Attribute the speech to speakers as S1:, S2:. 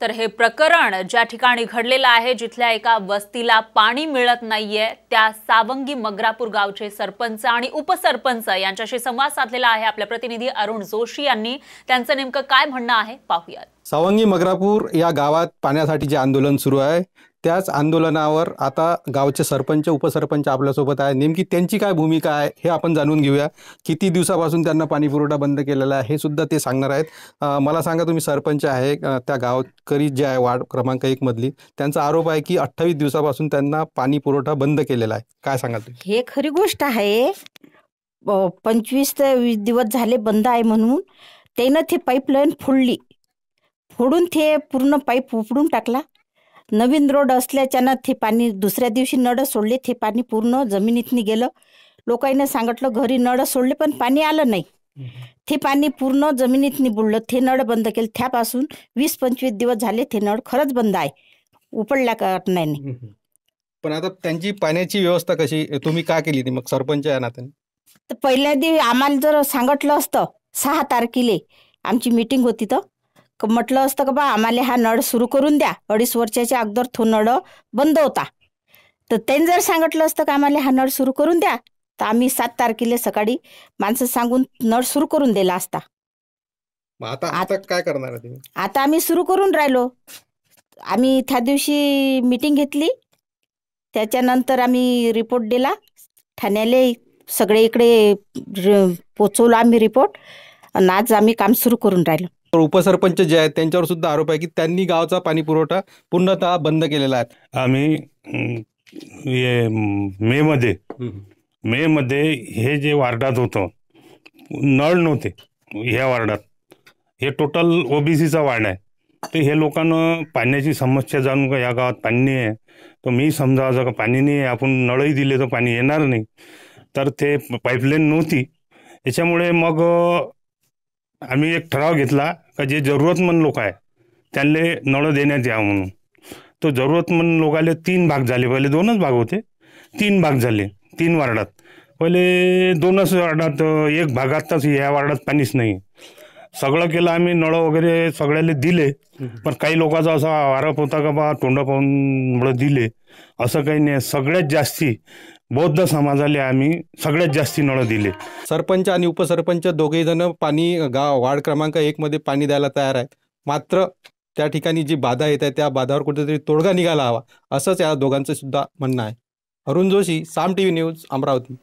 S1: तर हे प्रकरण ज्या ठिकाणी घडलेलं आहे जिथल्या एका वस्तीला पाणी मिळत नाहीये त्या सावंगी मग्रापूर गावचे सरपंच आणि उपसरपंच यांच्याशी संवाद साधलेला आहे आपल्या प्रतिनिधी अरुण जोशी यांनी त्यांचं नेमकं काय म्हणणं आहे पाहूयात
S2: सावंगी मगरापूर या गावात पाण्यासाठी जे आंदोलन सुरू आहे त्याच आंदोलनावर आता गावचे सरपंच उपसरपंच आपल्यासोबत आहे नेमकी त्यांची काय भूमिका आहे हे आपण जाणून घेऊया किती दिवसापासून त्यांना पाणी पुरवठा बंद केलेला आहे हे सुद्धा ते सांगणार आहेत मला सांगा तुम्ही सरपंच आहे त्या गावकरी जे आहे वार्ड क्रमांक एक मधली त्यांचा आरोप आहे की अठ्ठावीस दिवसापासून त्यांना पाणी पुरवठा बंद केलेला आहे काय सांगाल तुम्ही
S1: हे खरी गोष्ट आहे पंचवीस ते वीस दिवस झाले बंद आहे म्हणून त्यानं ते पाईपलाईन फोडली फोडून ते पूर्ण पाईप उपडून टाकला नवीन रोड असल्याच्यानं ते पाणी दुसऱ्या दिवशी नळ सोडले ते पाणी पूर्ण जमिनीतनी गेलं लोकांनी सांगितलं घरी नळ सोडले पण पाणी आलं नाही ते पाणी पूर्ण जमिनीतनी बुडलं ते नळ बंद केलं त्यापासून वीस पंचवीस दिवस झाले ते नळ खरंच बंद आहे उपडल्या करत नाही
S2: पण आता त्यांची पाण्याची व्यवस्था कशी तुम्ही का केली मग सरपंच तर
S1: पहिल्या दिवशी आम्हाला जर सांगितलं असतं सहा तारखेला आमची मीटिंग होती तर म्हटलं असतं का बा आम्हाला हा नळ सुरू करून द्या अडीच वर्षाच्या अगोदर तो नळ बंद होता तर त्यांनी जर सांगितलं असतं का आम्हाला हा नळ सुरू करून द्या तर आम्ही सात तारखेला सकाळी माणसं सांगून नळ सुरू करून दिला असता
S2: आता आता काय करणार
S1: आता आम्ही सुरू करून राहिलो आम्ही त्या दिवशी मीटिंग घेतली त्याच्यानंतर आम्ही रिपोर्ट दिला ठाण्याला सगळे इकडे पोचवला आम्ही रिपोर्ट आणि आज आम्ही काम सुरू करून राहिलो
S2: तर उपसरपंच जे आहेत त्यांच्यावर सुद्धा आरोप आहे की त्यांनी गावचा पाणी पुरवठा पूर्णतः बंद केलेला आहे आम्ही
S3: मे मध्ये मे मध्ये हे जे वार्डात होतं नळ नव्हते ह्या वार्डात हे टोटल ओबीसीचा वार्ड आहे तर हे लोकांना पाण्याची समस्या जाणून का या गावात पाणी नाही आहे तर मी समजा जर का पाणी नाही आहे आपण नळही दिले तर पाणी येणार नाही तर ते पाईपलाईन नव्हती याच्यामुळे मग आम्ही एक ठराव घेतला का जे जरूरतमंद लोक आहे त्यांना नळं देण्यात या म्हणून तो जरूरतमंद लोकाले तीन भाग झाले पहिले दोनच भाग होते तीन भाग झाले तीन वार्डात पहिले दोनच वार्डात एक भागातच या वार्डात पाणीच नाही सगळं केलं आम्ही नळ वगैरे सगळ्याला दिले पण काही लोकांचा असा आरोप होता का बा तोंड पाहून दिले असं काही नाही सगळ्यात जास्ती बौद्ध समाजाला आम्ही सगळ्यात जास्ती नळ दिले सरपंच आणि उपसरपंच
S2: दोघे जण पाणी गाव वार्ड क्रमांक एक मध्ये पाणी द्यायला तयार आहेत मात्र त्या ठिकाणी जी बाधा येत आहे त्या बाधावर कुठेतरी तोडगा निघाला हवा असंच या दोघांचं सुद्धा म्हणणं आहे Arun Joshi Saam T V news Amravati